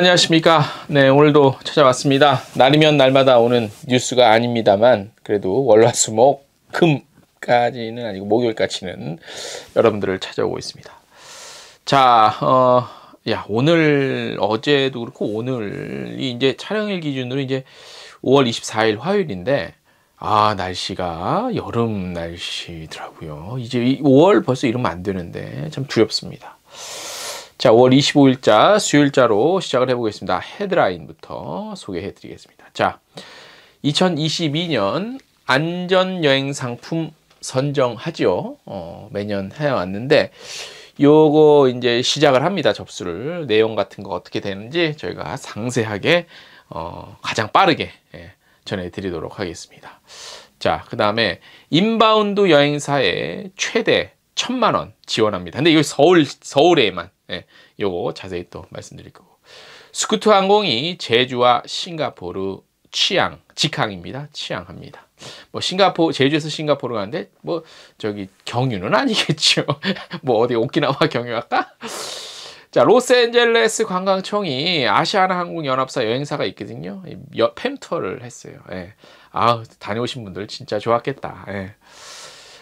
안녕하십니까. 네, 오늘도 찾아왔습니다. 날이면 날마다 오는 뉴스가 아닙니다만, 그래도 월화수목 금까지는 아니고 목요일까지는 여러분들을 찾아오고 있습니다. 자, 어, 야, 오늘, 어제도 그렇고, 오늘이 이제 촬영일 기준으로 이제 5월 24일 화요일인데, 아, 날씨가 여름 날씨더라고요. 이제 5월 벌써 이러면 안 되는데, 참 두렵습니다. 자, 5월 25일자 수요일자로 시작을 해보겠습니다. 헤드라인부터 소개해드리겠습니다. 자, 2022년 안전여행 상품 선정하지요. 어, 매년 해왔는데 요거 이제 시작을 합니다. 접수를 내용 같은 거 어떻게 되는지 저희가 상세하게 어, 가장 빠르게 예, 전해드리도록 하겠습니다. 자, 그 다음에 인바운드 여행사의 최대 천만 원 지원합니다. 근데 이거 서울 서울에만 예, 요거 자세히 또 말씀드릴 거고. 스쿠트 항공이 제주와 싱가포르 취향 직항입니다. 취항합니다뭐 싱가포 제주에서 싱가포르 가는데 뭐 저기 경유는 아니겠죠. 뭐 어디 오키나와 경유 할까? 자, 로스앤젤레스 관광청이 아시아나 항공연합사 여행사가 있거든요. 여, 팸투어를 했어요. 예. 아, 다녀오신 분들 진짜 좋았겠다. 예.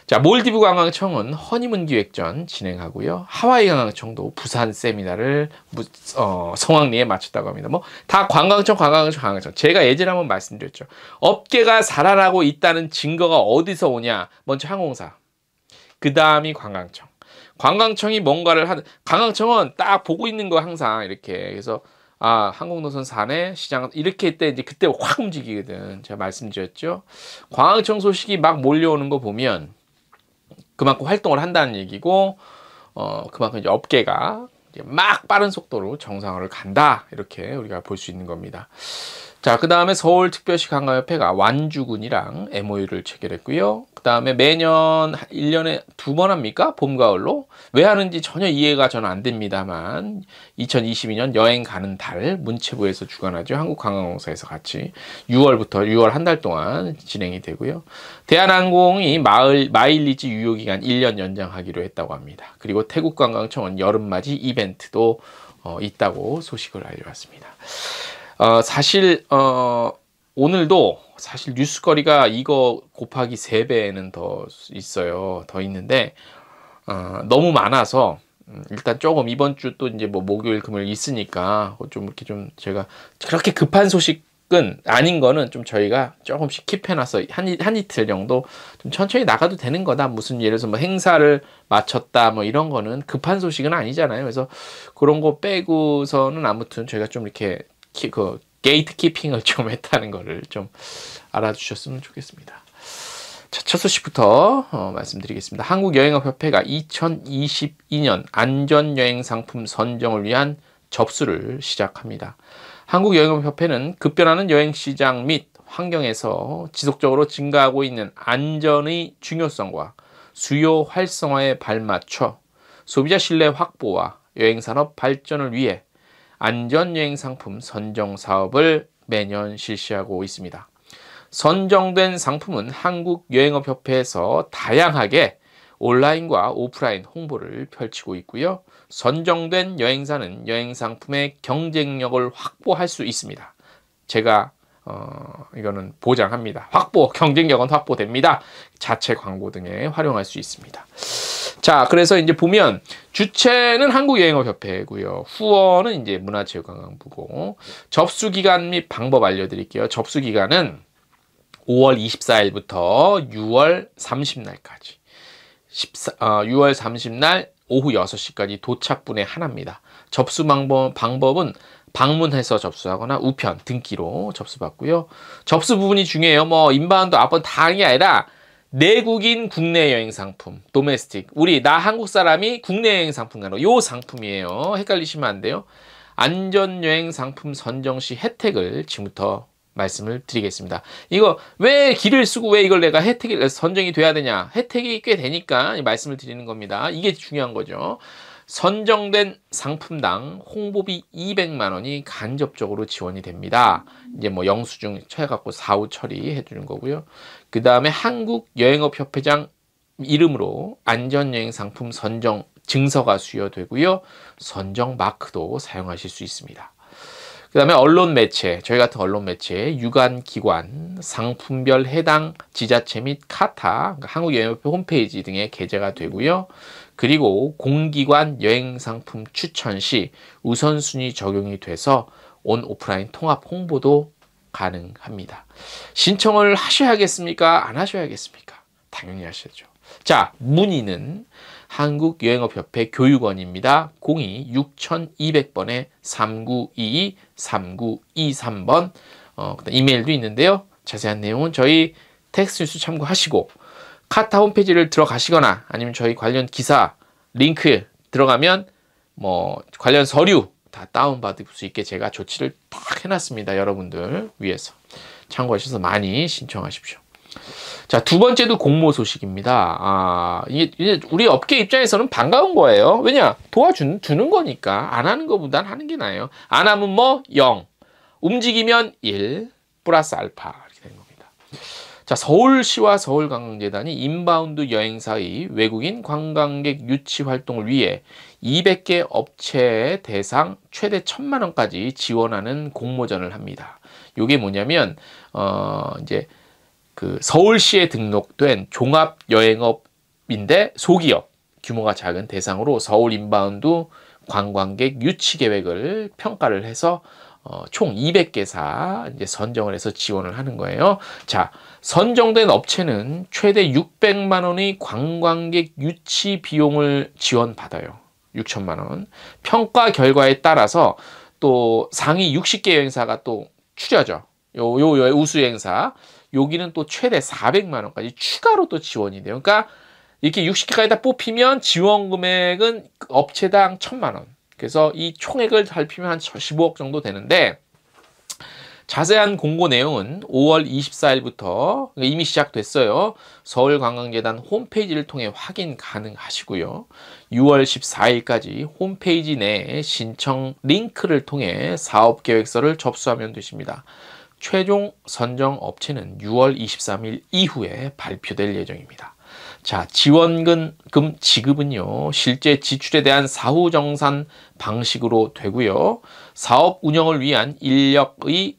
자, 몰디브 관광청은 허니문 기획전 진행하고요. 하와이 관광청도 부산 세미나를 무, 어, 성황리에 마쳤다고 합니다. 뭐 다 관광청, 관광청, 관광청. 제가 예전에 한번 말씀드렸죠. 업계가 살아나고 있다는 증거가 어디서 오냐? 먼저 항공사. 그 다음이 관광청. 관광청이 뭔가를 한 관광청은 딱 보고 있는 거 항상 이렇게 그래서 아 항공노선 사내 시장 이렇게 했때 이제 그때 확 움직이거든 제가 말씀드렸죠 관광청 소식이 막 몰려오는 거 보면 그만큼 활동을 한다는 얘기고 어, 그만큼 이제 업계가 이제 막 빠른 속도로 정상화를 간다 이렇게 우리가 볼 수 있는 겁니다. 자, 그 다음에 서울특별시 강화협회가 완주군이랑 MOU를 체결했고요. 그 다음에 매년 1년에 두 번 합니까? 봄, 가을로? 왜 하는지 전혀 이해가 저는 안 됩니다만 2022년 여행 가는 달 문체부에서 주관하죠. 한국관광공사에서 같이 6월부터 6월 한 달 동안 진행이 되고요. 대한항공이 마을, 마일리지 유효기간 1년 연장하기로 했다고 합니다. 그리고 태국관광청은 여름맞이 이벤트도 어, 있다고 소식을 알려왔습니다. 어, 사실 어, 오늘도 사실 뉴스거리가 이거 곱하기 세배는더 있어요. 더 있는데 어, 너무 많아서 음, 일단 조금 이번 주 또 이제 뭐 목요일 금요일 있으니까 좀 이렇게 좀 제가 그렇게 급한 소식은 아닌 거는 좀 저희가 조금씩 킵해놔서 한, 한 이틀 정도 좀 천천히 나가도 되는 거다 무슨 예를 들어서 뭐 행사를 마쳤다 뭐 이런 거는 급한 소식은 아니잖아요 그래서 그런 거 빼고서는 아무튼 저희가 좀 이렇게 키, 그 게이트 키핑을 좀 했다는 거를 좀 알아주셨으면 좋겠습니다. 자, 첫 소식부터 어, 말씀드리겠습니다. 한국여행업협회가 2022년 안전여행 상품 선정을 위한 접수를 시작합니다. 한국여행업협회는 급변하는 여행시장 및 환경에서 지속적으로 증가하고 있는 안전의 중요성과 수요 활성화에 발맞춰 소비자 신뢰 확보와 여행산업 발전을 위해 안전여행 상품 선정 사업을 매년 실시하고 있습니다. 선정된 상품은 한국여행업협회에서 다양하게 온라인과 오프라인 홍보를 펼치고 있고요. 선정된 여행사는 여행 상품의 경쟁력을 확보할 수 있습니다. 제가 어, 이거는 보장합니다. 확보, 경쟁력은 확보됩니다. 자체 광고 등에 활용할 수 있습니다. 자, 그래서 이제 보면 주체는 한국여행업협회고요. 후원은 이제 문화체육관광부고 접수 기간 및 방법 알려드릴게요. 접수 기간은 5월 24일부터 6월 30날까지 14, 어, 6월 30날 오후 6시까지 도착분에 하나입니다. 접수 방법, 방법은 방문해서 접수하거나 우편, 등기로 접수받고요. 접수 부분이 중요해요. 뭐 인바운드 앞번 당이 아니라 내국인 국내 여행 상품, 도메스틱. 우리 나 한국 사람이 국내 여행 상품 가호요 상품이에요. 헷갈리시면 안 돼요. 안전 여행 상품 선정 시 혜택을 지금부터 말씀을 드리겠습니다. 이거 왜 길을 쓰고 왜 이걸 내가 혜택이 선정이 돼야 되냐? 혜택이 꽤 되니까 말씀을 드리는 겁니다. 이게 중요한 거죠. 선정된 상품당 홍보비 200만 원이 간접적으로 지원이 됩니다. 이제 뭐 영수증 쳐갖고 사후 처리해 주는 거고요. 그 다음에 한국여행업협회장 이름으로 안전여행 상품 선정 증서가 수여되고요. 선정 마크도 사용하실 수 있습니다. 그 다음에 언론 매체, 저희 같은 언론 매체, 유관 기관, 상품별 해당 지자체 및 카타, 그러니까 한국여행협회 홈페이지 등에 게재가 되고요. 그리고 공기관 여행 상품 추천 시 우선순위 적용이 돼서 온 오프라인 통합 홍보도 가능합니다. 신청을 하셔야겠습니까? 안 하셔야겠습니까? 당연히 하셔야죠. 자, 문의는 한국여행업협회 교육원입니다. 02-6200번에 3922-3923번 어, 이메일도 있는데요. 자세한 내용은 저희 텍스트 뉴스 참고하시고 카타 홈페이지를 들어가시거나 아니면 저희 관련 기사 링크 들어가면 뭐 관련 서류 다 다운받을 수 있게 제가 조치를 딱 해놨습니다. 여러분들 위해서 참고하셔서 많이 신청하십시오. 자, 두 번째도 공모 소식입니다. 아, 이게, 우리 업계 입장에서는 반가운 거예요. 왜냐? 도와주는 거니까. 안 하는 거보단 하는 게 나아요. 안 하면 뭐? 0. 움직이면 1. 플러스 알파. 이렇게 되는 겁니다. 자, 서울시와 서울관광재단이 인바운드 여행사의 외국인 관광객 유치 활동을 위해 200개 업체에 대상 최대 1 0 0 0만 원까지 지원하는 공모전을 합니다. 이게 뭐냐면 어 이제 그 서울시에 등록된 종합 여행업인데 소기업 규모가 작은 대상으로 서울 인바운드 관광객 유치 계획을 평가를 해서 어, 총 200개사 이제 선정을 해서 지원을 하는 거예요. 자, 선정된 업체는 최대 600만 원의 관광객 유치 비용을 지원받아요. 6천만 원. 평가 결과에 따라서 또 상위 60개 여행사가 또 추려져. 요, 요, 요 우수 여행사. 여기는 또 최대 400만 원까지 추가로 또 지원이 돼요. 그러니까 이렇게 60개까지 다 뽑히면 지원 금액은 업체당 1 0만 원. 그래서 이 총액을 살피면 한 15억 정도 되는데 자세한 공고 내용은 5월 24일부터 이미 시작됐어요. 서울관광재단 홈페이지를 통해 확인 가능하시고요. 6월 14일까지 홈페이지 내 신청 링크를 통해 사업계획서를 접수하면 되십니다. 최종 선정 업체는 6월 23일 이후에 발표될 예정입니다. 자, 지원금 지급은요, 실제 지출에 대한 사후 정산 방식으로 되고요. 사업 운영을 위한 인력의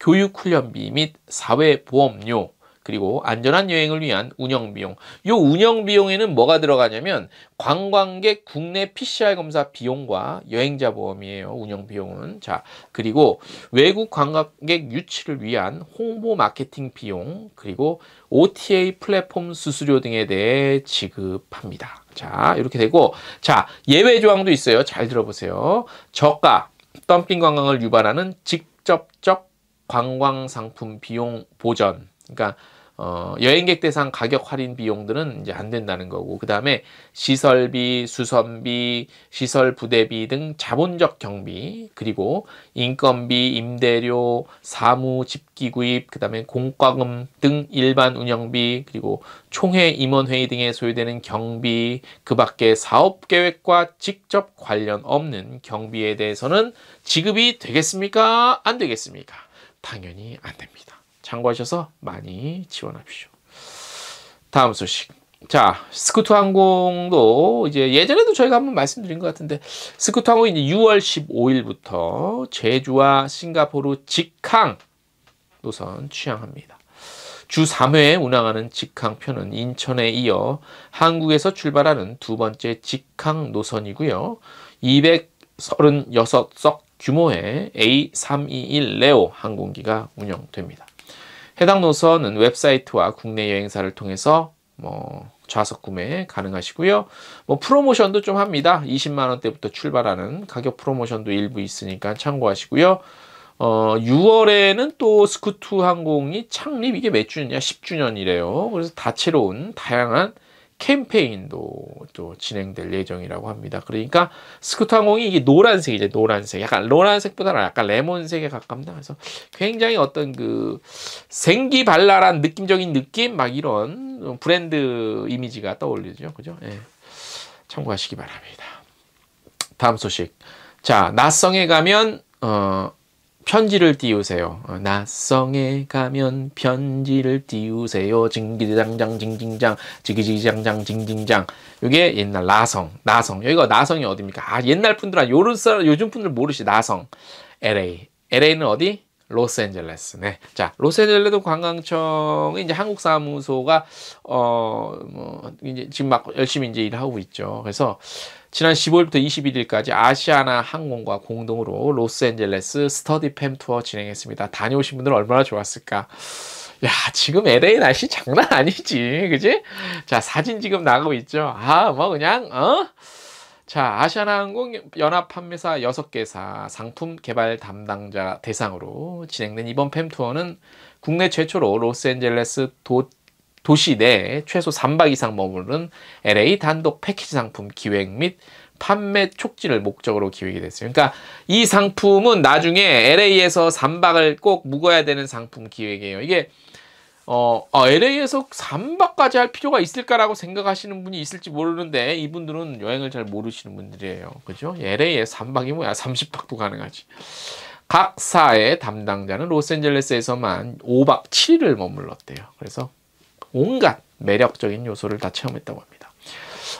교육 훈련비 및 사회보험료, 그리고 안전한 여행을 위한 운영 비용. 이 운영 비용에는 뭐가 들어가냐면 관광객 국내 PCR 검사 비용과 여행자 보험이에요. 운영 비용은. 자, 그리고 외국 관광객 유치를 위한 홍보 마케팅 비용, 그리고 OTA 플랫폼 수수료 등에 대해 지급합니다. 자, 이렇게 되고 자, 예외 조항도 있어요. 잘 들어보세요. 저가 덤핑 관광을 유발하는 직접적 관광 상품 비용 보전 그러니까 어, 여행객 대상 가격 할인 비용들은 이제 안 된다는 거고 그 다음에 시설비, 수선비, 시설 부대비 등 자본적 경비 그리고 인건비, 임대료, 사무, 집기 구입 그 다음에 공과금 등 일반 운영비 그리고 총회 임원회의 등에 소요되는 경비 그 밖에 사업계획과 직접 관련 없는 경비에 대해서는 지급이 되겠습니까? 안 되겠습니까? 당연히 안 됩니다. 참고하셔서 많이 지원합시오. 다음 소식. 자, 스쿠트 항공도 이제 예전에도 저희가 한번 말씀드린 것 같은데 스쿠트 항공이 6월 15일부터 제주와 싱가포르 직항 노선 취항합니다. 주 3회 운항하는 직항편은 인천에 이어 한국에서 출발하는 두 번째 직항 노선이고요. 236석 규모의 A321 레오 항공기가 운영됩니다. 해당 노선은 웹사이트와 국내 여행사를 통해서 뭐 좌석 구매 가능하시고요. 뭐 프로모션도 좀 합니다. 20만 원대부터 출발하는 가격 프로모션도 일부 있으니까 참고하시고요. 어, 6월에는 또 스쿠트 항공이 창립 이게 몇주냐 10주년이래요. 그래서 다채로운 다양한 캠페인도 또 진행될 예정이라고 합니다. 그러니까 스쿠터 항공이 이게 노란색이죠. 노란색. 약간 노란색보다는 약간 레몬색에 가깝다. 그래서 굉장히 어떤 그 생기발랄한 느낌적인 느낌 막 이런 브랜드 이미지가 떠올리죠. 그죠? 예. 참고하시기 바랍니다. 다음 소식. 자, 낯성에 가면 어 편지를 띄우세요. 어, 낯성에 가면 편지를 띄우세요. 징기장장 징징장 지기지장장 징징장. 이게 옛날 나성 나성. 여기가 나성이 어디입니까? 아 옛날 분들아 요런 사람 요즘 분들 모르시 나성. LA. LA는 어디? 로스앤젤레스. 네. 자, 로스앤젤레스 관광청 이제 한국 사무소가 어 뭐 이제 지금 막 열심히 이제 일하고 있죠. 그래서 지난 15일부터 21일까지 아시아나 항공과 공동으로 로스앤젤레스 스터디 팸 투어 진행했습니다. 다녀오신 분들 얼마나 좋았을까? 야, 지금 LA 날씨 장난 아니지. 그지? 자, 사진 지금 나가고 있죠. 아, 뭐 그냥 어? 자, 아시아나항공 연합 판매사 6개사 상품 개발 담당자 대상으로 진행된 이번 팸 투어는 국내 최초로 로스앤젤레스 도, 도시 내 최소 3박 이상 머무르는 LA 단독 패키지 상품 기획 및 판매 촉진을 목적으로 기획이 됐어요. 그러니까 이 상품은 나중에 LA에서 3박을 꼭 묵어야 되는 상품 기획이에요. 이게 어, 어, 아, LA에서 3박까지 할 필요가 있을까라고 생각하시는 분이 있을지 모르는데 이분들은 여행을 잘 모르시는 분들이에요. 그죠? LA에 3박이 뭐야? 30박도 가능하지. 각 사의 담당자는 로스앤젤레스에서만 5박 7일을 머물렀대요. 그래서 온갖 매력적인 요소를 다 체험했다고 합니다.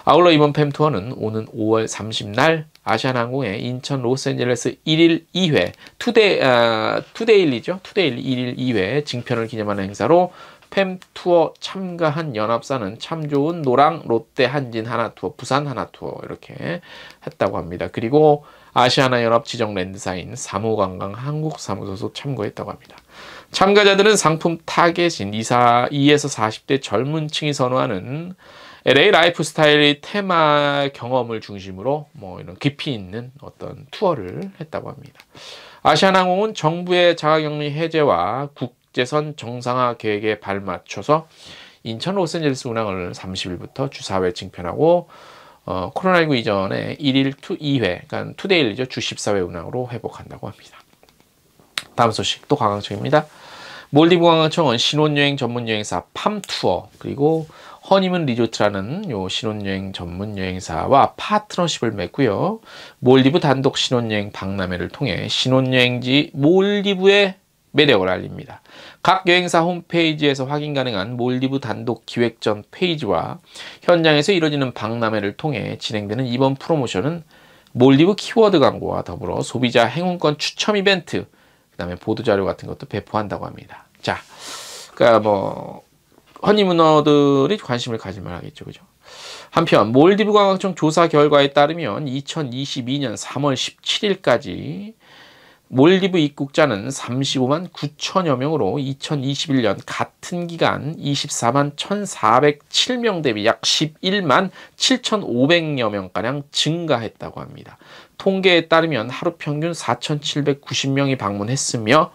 아울러 이번 팸투어는 오는 5월 30날 아시아나항공의 인천 로스앤젤레스 1일 2회 투데이 어, 투데일리죠. 투데일 1일 2회 증편을 기념하는 행사로 팸 투어 참가한 연합사는 참 좋은 노랑 롯데 한진 하나 투어 부산 하나 투어 이렇게 했다고 합니다. 그리고 아시아나 연합 지정 랜드사인 사무관광 한국 사무소도 참고했다고 합니다. 참가자들은 상품 타겟인 2사, 2에서 40대 젊은 층이 선호하는 LA 라이프스타일의 테마 경험을 중심으로 뭐 이런 깊이 있는 어떤 투어를 했다고 합니다. 아시아나항공은 정부의 자가격리 해제와 국제선 정상화 계획에 발맞춰서 인천 로스앤젤스 운항을 30일부터 주 4회 증편하고 어, 코로나19 이전에 1일 투 2회, 그러니까 투데일이죠. 주 14회 운항으로 회복한다고 합니다. 다음 소식 또 관광청입니다. 몰디브 관광청은 신혼여행 전문 여행사 팜투어 그리고 허니문 리조트라는 요 신혼여행 전문 여행사와 파트너십을 맺고요. 몰디브 단독 신혼여행 박람회를 통해 신혼여행지 몰디브의 매력을 알립니다. 각 여행사 홈페이지에서 확인 가능한 몰디브 단독 기획전 페이지와 현장에서 이뤄지는 박람회를 통해 진행되는 이번 프로모션은 몰디브 키워드 광고와 더불어 소비자 행운권 추첨 이벤트, 그 다음에 보도자료 같은 것도 배포한다고 합니다. 자, 그니까뭐 허니문어들이 관심을 가질만 하겠죠. 그죠? 한편 몰디브 관광청 조사 결과에 따르면 2022년 3월 17일까지 몰디브 입국자는 35만 9천여 명으로 2021년 같은 기간 24만 1,407명 대비 약 11만 7,500여 명가량 증가했다고 합니다. 통계에 따르면 하루 평균 4,790명이 방문했으며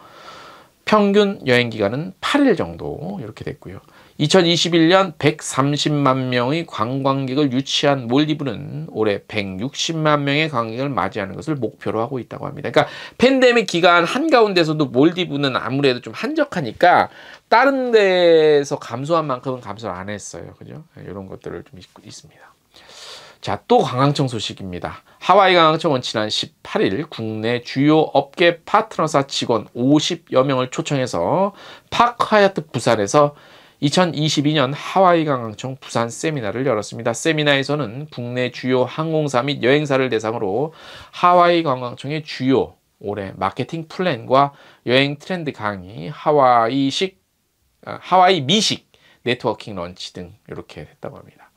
평균 여행 기간은 8일 정도 이렇게 됐고요. 2021년 130만 명의 관광객을 유치한 몰디브는 올해 160만 명의 관광객을 맞이하는 것을 목표로 하고 있다고 합니다. 그러니까 팬데믹 기간 한가운데서도 몰디브는 아무래도 좀 한적하니까 다른 데서 에 감소한 만큼은 감소를 안 했어요. 그죠? 네, 이런 것들을 좀 있습니다. 자, 또 관광청 소식입니다. 하와이 관광청은 지난 18일 국내 주요 업계 파트너사 직원 50여 명을 초청해서 파크 하얏트 부산에서 2022년 하와이 관광청 부산 세미나를 열었습니다. 세미나에서는 국내 주요 항공사 및 여행사를 대상으로 하와이 관광청의 주요 올해 마케팅 플랜과 여행 트렌드 강의, 하와이식, 아, 하와이 미식, 네트워킹 런치 등 이렇게 했다고 합니다.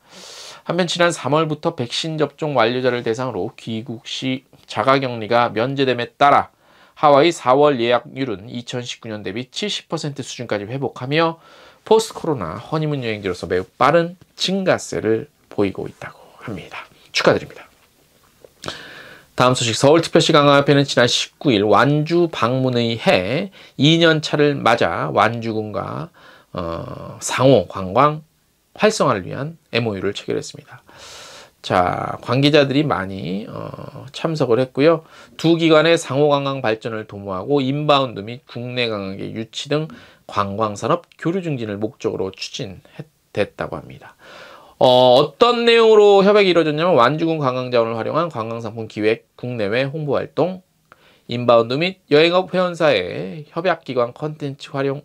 한편 지난 3월부터 백신 접종 완료자를 대상으로 귀국 시 자가격리가 면제됨에 따라 하와이 4월 예약률은 2019년 대비 70% 수준까지 회복하며 포스트 코로나 허니문 여행지로서 매우 빠른 증가세를 보이고 있다고 합니다. 축하드립니다. 다음 소식 서울특별시 강화협회는 지난 19일 완주 방문의 해 2년차를 맞아 완주군과 어, 상호 관광 활성화를 위한 MOU를 체결했습니다. 자, 관계자들이 많이 어, 참석을 했고요. 두 기관의 상호 관광 발전을 도모하고 인바운드 및 국내 관광객 유치 등 관광 산업 교류 증진을 목적으로 추진됐다고 합니다. 어, 어떤 내용으로 협약이 이루어졌냐면 완주군 관광 자원을 활용한 관광 상품 기획, 국내외 홍보 활동, 인바운드 및 여행업 회원사의 협약 기관 컨텐츠 활용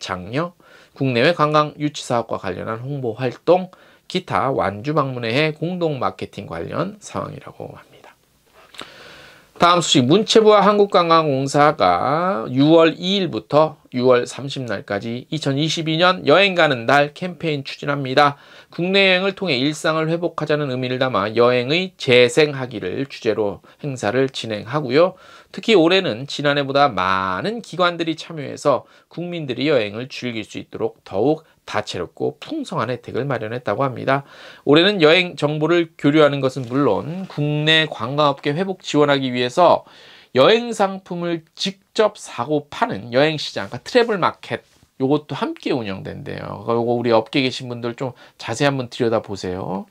장려, 국내외 관광 유치 사업과 관련한 홍보 활동, 기타 완주 방문회해 공동 마케팅 관련 상황이라고 합니다. 다음 소식 문체부와 한국관광공사가 6월 2일부터 6월 30날까지 2022년 여행 가는 달 캠페인 추진합니다. 국내 여행을 통해 일상을 회복하자는 의미를 담아 여행의 재생하기를 주제로 행사를 진행하고요. 특히 올해는 지난해보다 많은 기관들이 참여해서 국민들이 여행을 즐길 수 있도록 더욱 다채롭고 풍성한 혜택을 마련했다고 합니다. 올해는 여행 정보를 교류하는 것은 물론 국내 관광업계 회복 지원하기 위해서 여행 상품을 직접 사고 파는 여행시장, 그러니까 트래블 마켓 요것도 함께 운영된대요. 그러니까 요거 우리 업계 계신 분들 좀 자세히 한번 들여다보세요.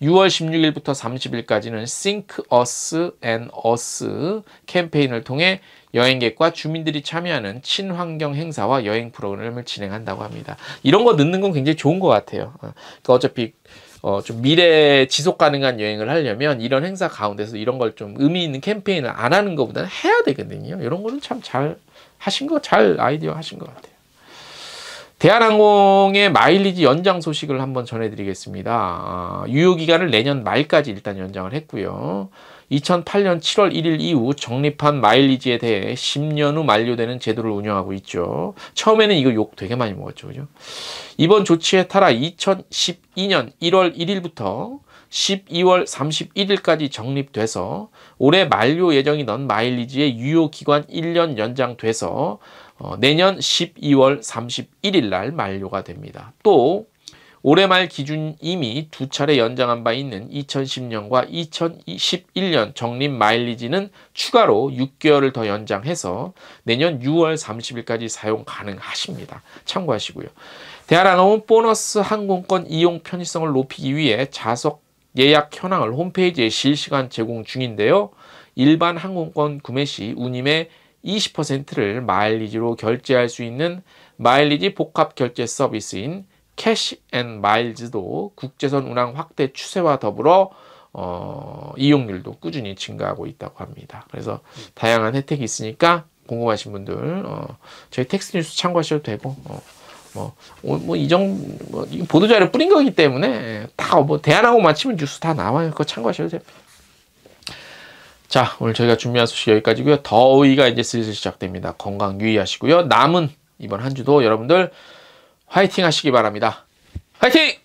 6월 16일부터 30일까지는 Think Us and Us 캠페인을 통해 여행객과 주민들이 참여하는 친환경 행사와 여행 프로그램을 진행한다고 합니다. 이런 거 넣는 건 굉장히 좋은 것 같아요. 어, 그러니까 어차피 어, 좀 미래 지속 가능한 여행을 하려면 이런 행사 가운데서 이런 걸 좀 의미 있는 캠페인을 안 하는 것보다는 해야 되거든요. 이런 거는 참 잘 하신 거, 잘 아이디어 하신 것 같아요. 대한항공의 마일리지 연장 소식을 한번 전해드리겠습니다. 아, 유효기간을 내년 말까지 일단 연장을 했고요. 2008년 7월 1일 이후 적립한 마일리지에 대해 10년 후 만료되는 제도를 운영하고 있죠. 처음에는 이거 욕 되게 많이 먹었죠. 그죠? 이번 조치에 따라 2012년 1월 1일부터 12월 31일까지 적립돼서 올해 만료 예정이던 마일리지의 유효 기간 1년 연장돼서 어, 내년 12월 31일 날 만료가 됩니다. 또 올해 말 기준 이미 두 차례 연장한 바 있는 2010년과 2011년 적립 마일리지는 추가로 6개월을 더 연장해서 내년 6월 30일까지 사용 가능하십니다. 참고하시고요. 대한항공은 보너스 항공권 이용 편의성을 높이기 위해 좌석 예약 현황을 홈페이지에 실시간 제공 중인데요. 일반 항공권 구매 시 운임의 20%를 마일리지로 결제할 수 있는 마일리지 복합 결제 서비스인 캐시 앤 마일즈도 국제선 운항 확대 추세와 더불어 어, 이용률도 꾸준히 증가하고 있다고 합니다. 그래서 다양한 혜택이 있으니까 궁금하신 분들 어, 저희 텍스 트 뉴스 참고하셔도 되고 어, 뭐뭐이 정 뭐, 보도자료 뿌린 거기 때문에 다뭐 대안하고 맞히면 뉴스 다 나와요. 그거 참고하셔도 됩니다. 자, 오늘 저희가 준비한 소식 여기까지고요. 더위가 이제 슬슬 시작됩니다. 건강 유의하시고요. 남은 이번 한 주도 여러분들 화이팅 하시기 바랍니다. 화이팅!